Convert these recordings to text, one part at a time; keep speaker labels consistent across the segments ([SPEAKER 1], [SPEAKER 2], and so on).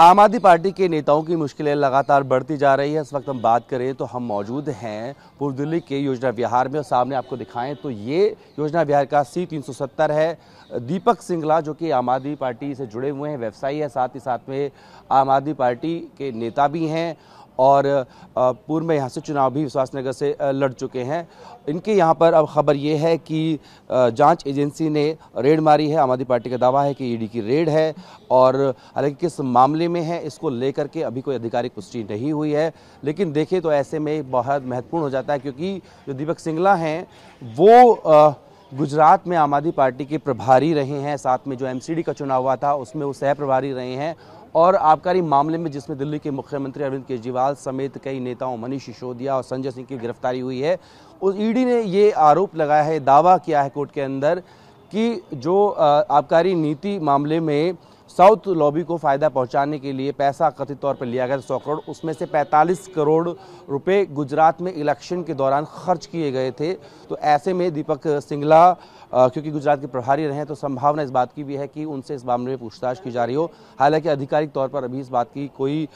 [SPEAKER 1] आम आदमी पार्टी के नेताओं की मुश्किलें लगातार बढ़ती जा रही है इस वक्त हम बात करें तो हम मौजूद हैं पूर्व दिल्ली के योजना विहार में और सामने आपको दिखाएं तो ये योजना विहार का सी 370 है दीपक सिंगला जो कि आम आदमी पार्टी से जुड़े हुए हैं व्यवसायी है साथ ही साथ में आम आदमी पार्टी के नेता भी हैं और पूर्व में यहाँ से चुनाव भी विश्वास नगर से लड़ चुके हैं इनके यहाँ पर अब खबर ये है कि जांच एजेंसी ने रेड मारी है आम आदमी पार्टी का दावा है कि ईडी की रेड है और हालांकि किस मामले में है इसको लेकर के अभी कोई आधिकारिक पुष्टि नहीं हुई है लेकिन देखें तो ऐसे में बहुत महत्वपूर्ण हो जाता है क्योंकि जो दीपक सिंगला हैं वो आ, गुजरात में आम आदमी पार्टी के प्रभारी रहे हैं साथ में जो एमसीडी का चुनाव हुआ था उसमें वो सह प्रभारी रहे हैं और आबकारी मामले में जिसमें दिल्ली के मुख्यमंत्री अरविंद केजरीवाल समेत कई नेताओं मनीष सिसोदिया और संजय सिंह की गिरफ्तारी हुई है उस ईडी e ने ये आरोप लगाया है दावा किया है कोर्ट के अंदर कि जो आबकारी नीति मामले में साउथ लॉबी को फ़ायदा पहुंचाने के लिए पैसा कथित तौर पर लिया गया था सौ करोड़ उसमें से 45 करोड़ रुपए गुजरात में इलेक्शन के दौरान खर्च किए गए थे तो ऐसे में दीपक सिंगला क्योंकि गुजरात के प्रभारी रहे तो संभावना इस बात की भी है कि उनसे इस मामले में पूछताछ की जा रही हो हालांकि आधिकारिक तौर पर अभी इस बात की कोई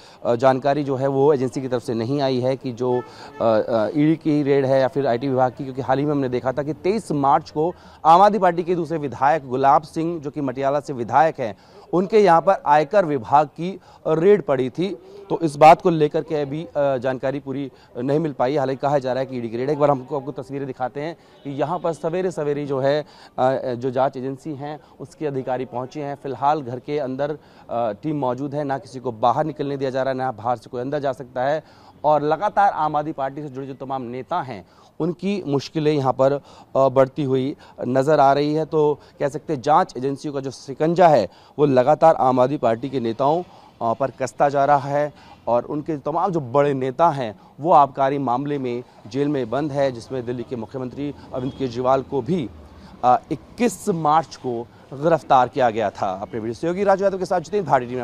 [SPEAKER 1] जानकारी जो है वो एजेंसी की तरफ से नहीं आई है कि जो ईडी की रेड है या फिर आईटी विभाग की क्योंकि हाल ही में हमने देखा था कि तेईस मार्च को आम आदमी पार्टी के दूसरे विधायक गुलाब सिंह जो कि मटियाला से विधायक हैं उनके यहाँ पर आयकर विभाग की रेड पड़ी थी तो इस बात को लेकर के अभी जानकारी पूरी नहीं मिल पाई हालांकि कहा जा रहा है कि ईडी e की रेड एक बार हमको आपको तस्वीरें दिखाते हैं कि यहाँ पर सवेरे सवेरे जो है जो जाँच एजेंसी हैं उसके अधिकारी पहुँचे हैं फिलहाल घर के अंदर टीम मौजूद है ना किसी को बाहर निकलने दिया जा रहा है ना बाहर से कोई अंदर जा सकता है और लगातार आम आदमी पार्टी से जुड़े जो तमाम नेता हैं उनकी मुश्किलें यहाँ पर बढ़ती हुई नज़र आ रही है तो कह सकते हैं जांच एजेंसियों का जो शिकंजा है वो लगातार आम आदमी पार्टी के नेताओं पर कसता जा रहा है और उनके तमाम जो बड़े नेता हैं वो आबकारी मामले में जेल में बंद है जिसमें दिल्ली के मुख्यमंत्री अरविंद केजरीवाल को भी इक्कीस मार्च को गिरफ्तार किया गया था अपने वीडियो सहयोगी राजू यादव के साथ जितेंद्र भारी टीम